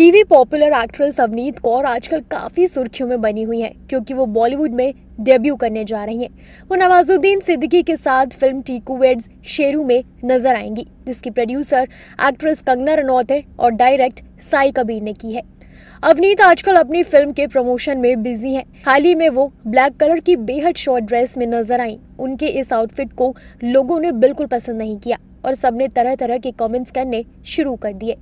TV popular actress Avneet Kaur आजकल काफ़ी सुर्खियों में बनी हुई हैं क्योंकि वो बॉलीवुड में डेब्यू करने जा रही हैं वो नवाजुद्दीन सिद्दीकी के साथ फिल्म टीकू वेड्स शेरू में नजर आएंगी जिसकी प्रोड्यूसर एक्ट्रेस कंगना रनौत है और डायरेक्ट साई कबीर ने की है अवनीत आजकल अपनी फिल्म के प्रमोशन में बिजी हैं। हाल ही में वो ब्लैक कलर की बेहद शॉर्ट ड्रेस में नजर आईं। उनके इस आउटफिट को लोगों ने बिल्कुल पसंद नहीं किया और सबने तरह तरह के कमेंट्स करने शुरू कर दिए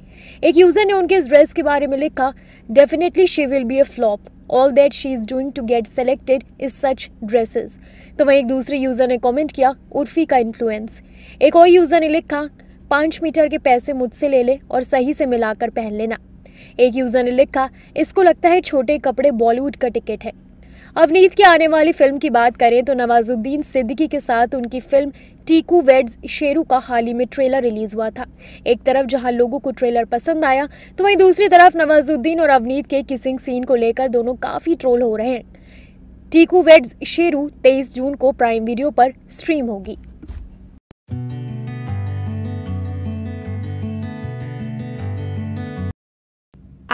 एक यूज़र ने उनके इस ड्रेस के बारे में लिखा definitely she will be a flop all that she is doing to get selected is such dresses तो वहीं एक दूसरे यूज़र ने कमेंट किया उर्फी का इन्फ्लुएंस एक और यूज़र ने लिखा पाँच मीटर के पैसे मुझसे ले ले और सही से मिलाकर पहन लेना एक यूज़र ने लिखा इसको लगता है छोटे कपड़े बॉलीवुड का टिकट है अवनीत की आने वाली फिल्म की बात करें तो नवाजुद्दीन सिद्दीकी के साथ उनकी फिल्म टीकू वेड्स शेरू का हाल ही में ट्रेलर रिलीज हुआ था एक तरफ जहां लोगों को ट्रेलर पसंद आया तो वहीं दूसरी तरफ नवाजुद्दीन और अवनीत के किसिंग सीन को लेकर दोनों काफ़ी ट्रोल हो रहे हैं टीकू वेड्स शेरू 23 जून को प्राइम वीडियो पर स्ट्रीम होगी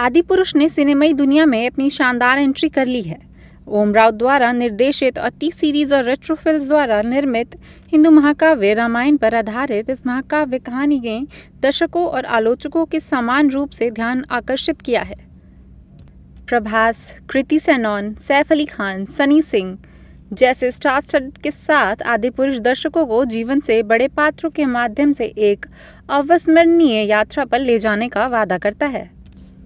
आदि पुरुष ने सिनेमाई दुनिया में अपनी शानदार एंट्री कर ली है ओम राव द्वारा निर्देशित और टी सीरीज और रेट्रोफिल्स द्वारा निर्मित हिंदू महाकाव्य रामायण पर आधारित इस महाकाव्य कहानी ने दर्शकों और आलोचकों के समान रूप से ध्यान आकर्षित किया है प्रभास कृति सेनॉन सैफ अली खान सनी सिंह जैसे स्टार स्टड के साथ आदि पुरुष दर्शकों को जीवन से बड़े पात्रों के माध्यम से एक अविस्मरणीय यात्रा पर ले जाने का वादा करता है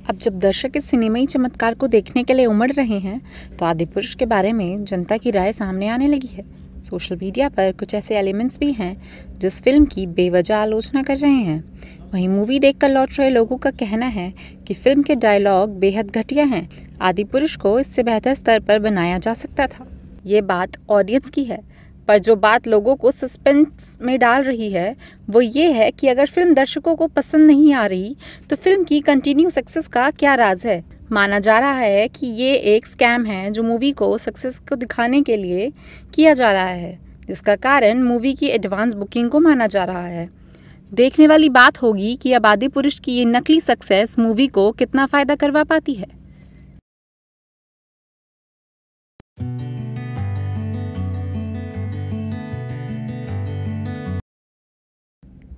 अब जब दर्शक इस सिनेमाई चमत्कार को देखने के लिए उमड़ रहे हैं तो आदि पुरुष के बारे में जनता की राय सामने आने लगी है सोशल मीडिया पर कुछ ऐसे एलिमेंट्स भी हैं जिस फिल्म की बेवजह आलोचना कर रहे हैं वहीं मूवी देखकर लौट रहे लोगों का कहना है कि फिल्म के डायलॉग बेहद घटिया हैं आदि पुरुष को इससे बेहतर स्तर पर बनाया जा सकता था ये बात ऑडियंस की है पर जो बात लोगों को सस्पेंस में डाल रही है वो ये है कि अगर फिल्म दर्शकों को पसंद नहीं आ रही तो फिल्म की कंटिन्यू सक्सेस का क्या राज है माना जा रहा है कि ये एक स्कैम है जो मूवी को सक्सेस को दिखाने के लिए किया जा रहा है जिसका कारण मूवी की एडवांस बुकिंग को माना जा रहा है देखने वाली बात होगी कि आबादी पुरुष की ये नकली सक्सेस मूवी को कितना फ़ायदा करवा पाती है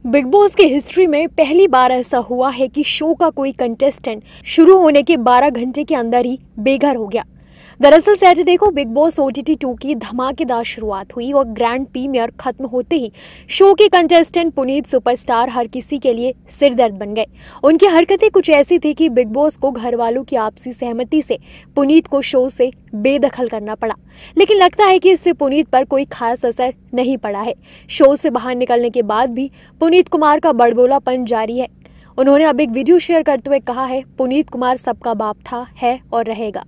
बिग बॉस की हिस्ट्री में पहली बार ऐसा हुआ है कि शो का कोई कंटेस्टेंट शुरू होने के 12 घंटे के अंदर ही बेघर हो गया दरअसल सैटरडे को Bigg Boss O T two की धमाकेदार शुरुआत हुई और ग्रैंड प्रीमियर खत्म होते ही शो के कंटेस्टेंट पुनीत सुपरस्टार हर किसी के लिए सिरदर्द बन गए उनकी हरकतें कुछ ऐसी थी कि बिग बॉस को घर वालों की आपसी सहमति से पुनीत को शो से बेदखल करना पड़ा लेकिन लगता है कि इससे पुनीत पर कोई खास असर नहीं पड़ा है शो से बाहर निकलने के बाद भी पुनीत कुमार का बड़बोलापन जारी है उन्होंने अब एक वीडियो शेयर करते हुए कहा है पुनीत कुमार सबका बाप था है और रहेगा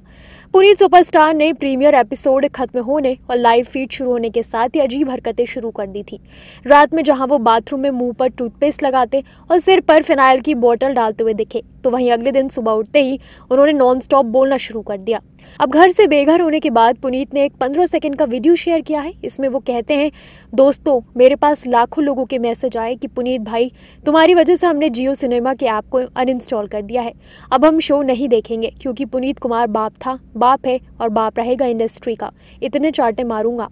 पुनीत सुपरस्टार ने प्रीमियर एपिसोड खत्म होने और लाइव फीड शुरू होने के साथ ही अजीब हरकतें शुरू कर दी थी रात में जहां वो बाथरूम में मुंह पर टूथपेस्ट लगाते और सिर पर फिनाइल की बोतल डालते हुए दिखे तो वहीं अगले दिन सुबह उठते ही उन्होंने नॉनस्टॉप बोलना शुरू कर दिया अब घर से बेघर होने के बाद पुनीत ने एक पंद्रह सेकंड का वीडियो शेयर किया है इसमें वो कहते हैं दोस्तों मेरे पास लाखों लोगों के मैसेज आए कि पुनीत भाई तुम्हारी वजह से हमने जियो सिनेमा के ऐप को अनइंस्टॉल कर दिया है अब हम शो नहीं देखेंगे क्योंकि पुनीत कुमार बाप था बाप है और बाप रहेगा इंडस्ट्री का इतने चार्टे मारूंगा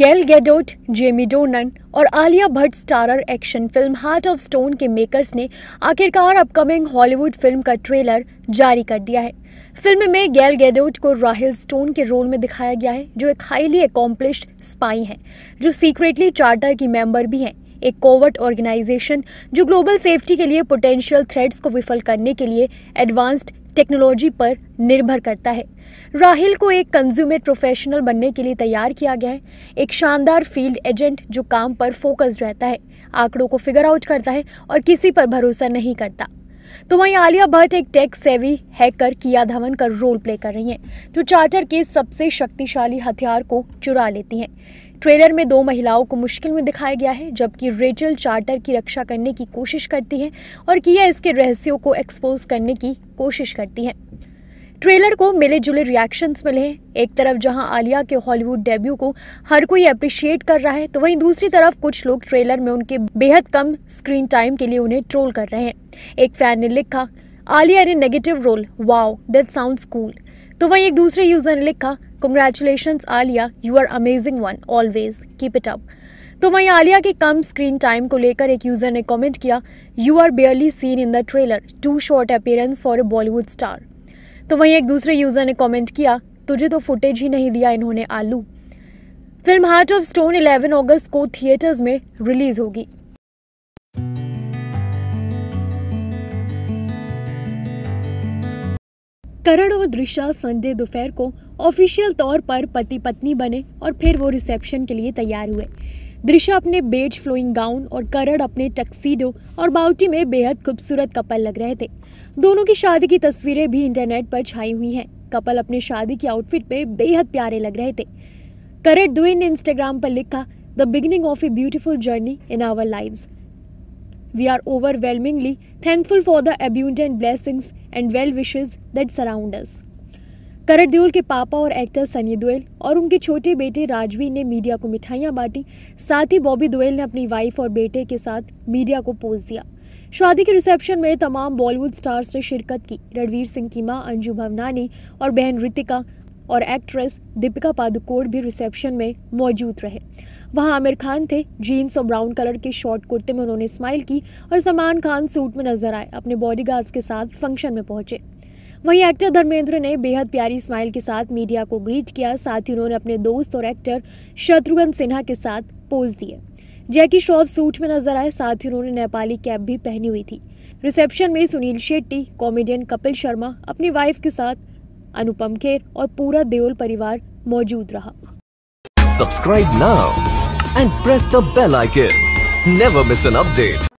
गेल गेडोट जेमी डोनन और Alia Bhatt starrer action film heart of stone के मेकर्स ने आखिरकार अपकमिंग हॉलीवुड फिल्म का ट्रेलर जारी कर दिया है फिल्म में गेल गेडोट को राहिल स्टोन के रोल में दिखाया गया है जो एक हाईली अकॉम्प्लिश्ड स्पाई हैं जो सीक्रेटली चार्टर की मेंबर भी हैं एक कोवर्ट ऑर्गेनाइजेशन जो ग्लोबल सेफ्टी के लिए पोटेंशियल थ्रेड्स को विफल करने के लिए एडवांस्ड टेक्नोलॉजी पर निर्भर करता है राहिल को एक कंज्यूमर प्रोफेशनल बनने के लिए तैयार किया गया है एक शानदार फील्ड एजेंट जो काम पर फोकस्ड रहता है आंकड़ों को फिगर आउट करता है और किसी पर भरोसा नहीं करता तो वहीं आलिया भट्ट एक टेक सेवी हैकर किया धवन का रोल प्ले कर रही हैं जो चार्टर के सबसे शक्तिशाली हथियार को चुरा लेती हैं ट्रेलर में दो महिलाओं को मुश्किल में दिखाया गया है जबकि रेचल चार्टर की रक्षा करने की कोशिश करती है और किया इसके रहस्यों को एक्सपोज करने की कोशिश करती है ट्रेलर को मिले जुले रिएक्शंस मिले हैं एक तरफ जहां आलिया के हॉलीवुड डेब्यू को हर कोई अप्रिशिएट कर रहा है तो वहीं दूसरी तरफ कुछ लोग ट्रेलर में उनके बेहद कम स्क्रीन टाइम के लिए उन्हें ट्रोल कर रहे हैं एक फैन ने लिखा आलिया ने negative role wow that sound cool तो वहीं एक दूसरे यूजर ने लिखा congratulation Alia you are amazing one always keep it up तो वहीं आलिया के कम स्क्रीन टाइम को लेकर एक यूज़र ने कमेंट किया you are barely seen in the trailer too short appearance for a Bollywood star तो वहीं एक दूसरे यूज़र ने कमेंट किया तुझे तो फुटेज ही नहीं दिया इन्होंने आलू फिल्म हार्ट ऑफ स्टोन 11 अगस्त को थिएटर्स में रिलीज होगी करण और दृश्य संडे दोपहर को ऑफिशियल तौर पर पति पत्नी बने और फिर वो रिसेप्शन के लिए तैयार हुए दृशा अपने बेज फ्लोइंग गाउन और करड़ अपने टक्सीडो और बाउटी में बेहद खूबसूरत कपल लग रहे थे दोनों की शादी की तस्वीरें भी इंटरनेट पर छाई हुई हैं कपल अपने शादी की आउटफिट पे बेहद प्यारे लग रहे थे करट दुए ने इंस्टाग्राम पर लिखा the beginning of a beautiful journey in our lives we are overwhelmingly thankful for the abundant blessings and well wishes that surround us. करट देओल के पापा और एक्टर सनी दोयल और उनके छोटे बेटे राजवीर ने मीडिया को मिठाइयाँ बांटी साथ ही बॉबी दोयल ने अपनी वाइफ और बेटे के साथ मीडिया को पोज दिया शादी के रिसेप्शन में तमाम बॉलीवुड स्टार्स ने शिरकत की रणवीर सिंह की मां अंजू भवनानी और बहन रितिका और एक्ट्रेस दीपिका पादुकोण भी रिसेप्शन में मौजूद रहे वहां आमिर खान थे जीन्स और ब्राउन कलर के शॉर्ट कुर्ते में उन्होंने स्माइल की और सलमान खान सूट में नजर आए अपने बॉडीगार्ड्स के साथ फंक्शन में पहुंचे वहीं एक्टर धर्मेंद्र ने बेहद प्यारी स्माइल के साथ मीडिया को ग्रीट किया साथ ही उन्होंने अपने दोस्त और एक्टर शत्रुघ्न सिन्हा के साथ पोज दिए जैकी श्रॉफ सूट में नजर आए साथ ही उन्होंने नेपाली कैप भी पहनी हुई थी रिसेप्शन में सुनील शेट्टी कॉमेडियन कपिल शर्मा अपनी वाइफ के साथ अनुपम खेर और पूरा देओल परिवार मौजूद रहा subscribe now and press the bell icon never miss an update